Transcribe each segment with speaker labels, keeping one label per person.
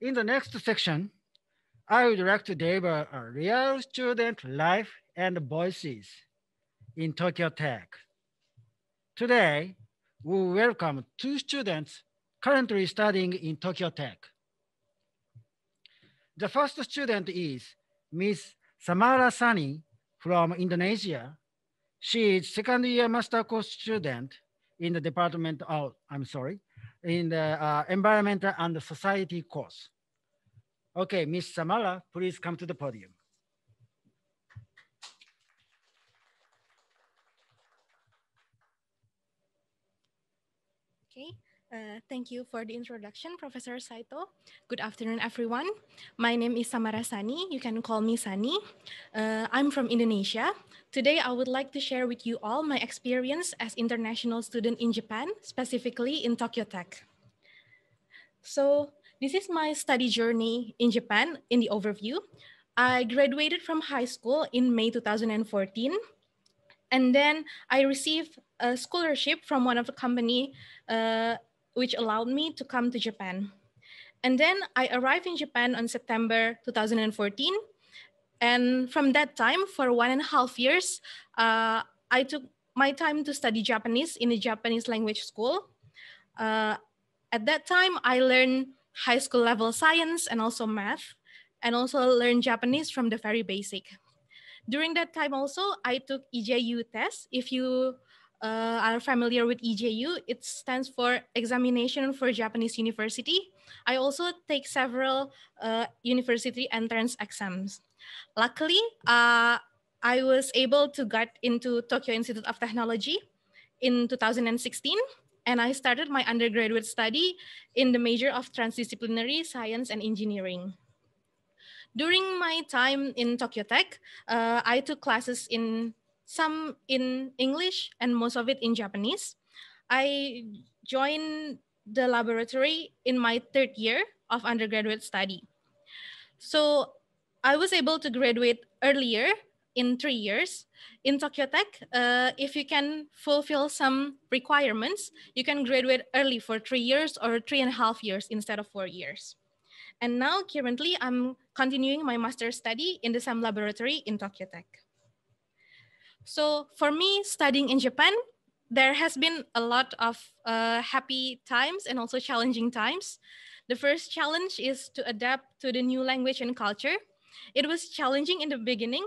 Speaker 1: In the next section, I would like to deliver a real student life and voices in Tokyo Tech. Today, we welcome two students currently studying in Tokyo Tech. The first student is Ms. Samara Sani from Indonesia. She is second year master course student in the department of, I'm sorry, in the uh, environmental and society course. Okay, Ms. Samala, please come to the podium. Okay. Uh, thank you for the introduction, Professor Saito. Good afternoon, everyone. My name is Samara Sani. You can call me Sani. Uh, I'm from Indonesia. Today, I would like to share with you all my experience as international student in Japan, specifically in Tokyo Tech. So this is my study journey in Japan in the overview. I graduated from high school in May 2014 and then I received a scholarship from one of the company uh, which allowed me to come to Japan. And then I arrived in Japan on September 2014. And from that time, for one and a half years, uh, I took my time to study Japanese in a Japanese language school. Uh, at that time, I learned high school level science and also math, and also learned Japanese from the very basic. During that time also, I took EJU test. If you uh, are familiar with EJU, it stands for Examination for Japanese University. I also take several uh, university entrance exams. Luckily, uh, I was able to get into Tokyo Institute of Technology in 2016, and I started my undergraduate study in the major of transdisciplinary science and engineering. During my time in Tokyo Tech, uh, I took classes in some in English and most of it in Japanese. I joined the laboratory in my third year of undergraduate study. So I was able to graduate earlier in three years. In Tokyo Tech, uh, if you can fulfill some requirements, you can graduate early for three years or three and a half years instead of four years. And now currently I'm continuing my master's study in the same laboratory in Tokyo Tech. So for me, studying in Japan, there has been a lot of uh, happy times and also challenging times. The first challenge is to adapt to the new language and culture. It was challenging in the beginning,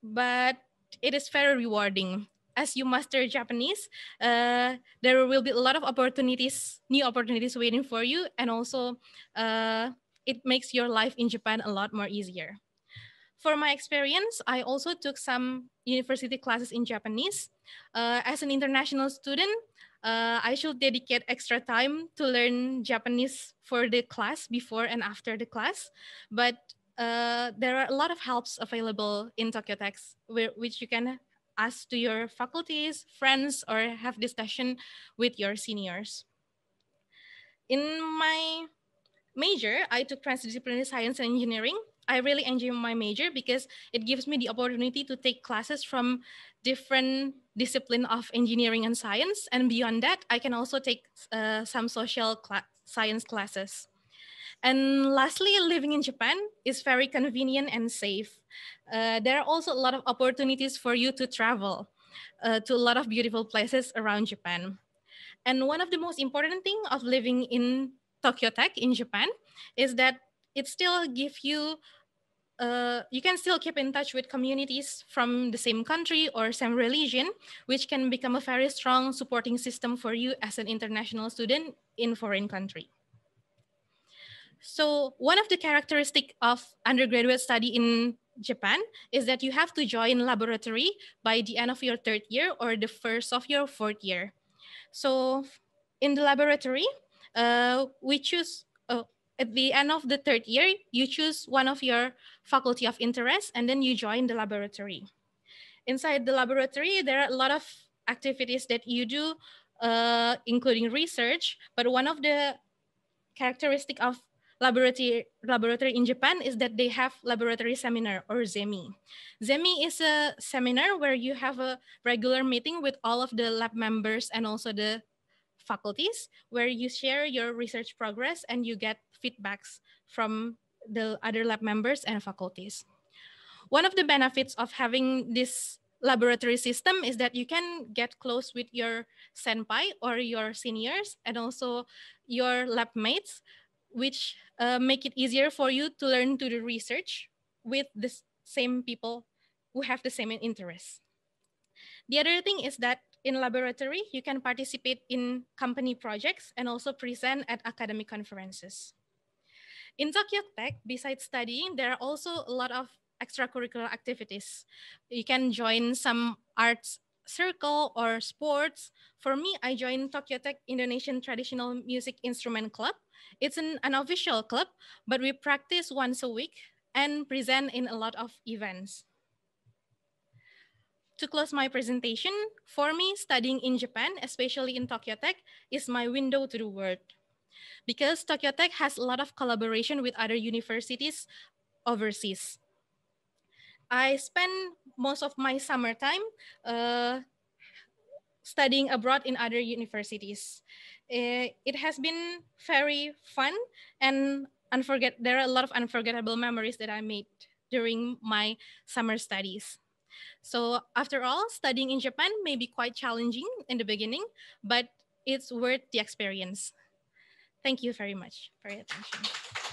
Speaker 1: but it is very rewarding. As you master Japanese, uh, there will be a lot of opportunities, new opportunities waiting for you, and also uh, it makes your life in Japan a lot more easier. For my experience, I also took some university classes in Japanese. Uh, as an international student, uh, I should dedicate extra time to learn Japanese for the class before and after the class. But uh, there are a lot of helps available in Tokyo Techs, which you can ask to your faculties, friends, or have discussion with your seniors. In my major, I took transdisciplinary science and engineering. I really enjoy my major because it gives me the opportunity to take classes from different discipline of engineering and science. And beyond that, I can also take uh, some social cl science classes. And lastly, living in Japan is very convenient and safe. Uh, there are also a lot of opportunities for you to travel uh, to a lot of beautiful places around Japan. And one of the most important thing of living in Tokyo Tech in Japan is that it still give you uh, you can still keep in touch with communities from the same country or same religion, which can become a very strong supporting system for you as an international student in foreign country. So one of the characteristic of undergraduate study in Japan is that you have to join laboratory by the end of your third year or the first of your fourth year. So in the laboratory, uh, we choose at the end of the third year, you choose one of your faculty of interest and then you join the laboratory. Inside the laboratory, there are a lot of activities that you do, uh, including research. But one of the characteristic of laboratory, laboratory in Japan is that they have laboratory seminar or ZEMI. ZEMI is a seminar where you have a regular meeting with all of the lab members and also the faculties where you share your research progress and you get feedbacks from the other lab members and faculties. One of the benefits of having this laboratory system is that you can get close with your senpai or your seniors and also your lab mates, which uh, make it easier for you to learn to do research with the same people who have the same interests. The other thing is that in laboratory, you can participate in company projects and also present at academic conferences. In Tokyo Tech, besides studying, there are also a lot of extracurricular activities. You can join some arts circle or sports. For me, I joined Tokyo Tech Indonesian Traditional Music Instrument Club. It's an unofficial club, but we practice once a week and present in a lot of events. To close my presentation, for me, studying in Japan, especially in Tokyo Tech, is my window to the world. Because Tokyo Tech has a lot of collaboration with other universities overseas. I spend most of my summer uh, studying abroad in other universities. Eh, it has been very fun and unforget there are a lot of unforgettable memories that I made during my summer studies. So after all, studying in Japan may be quite challenging in the beginning, but it's worth the experience. Thank you very much for your attention.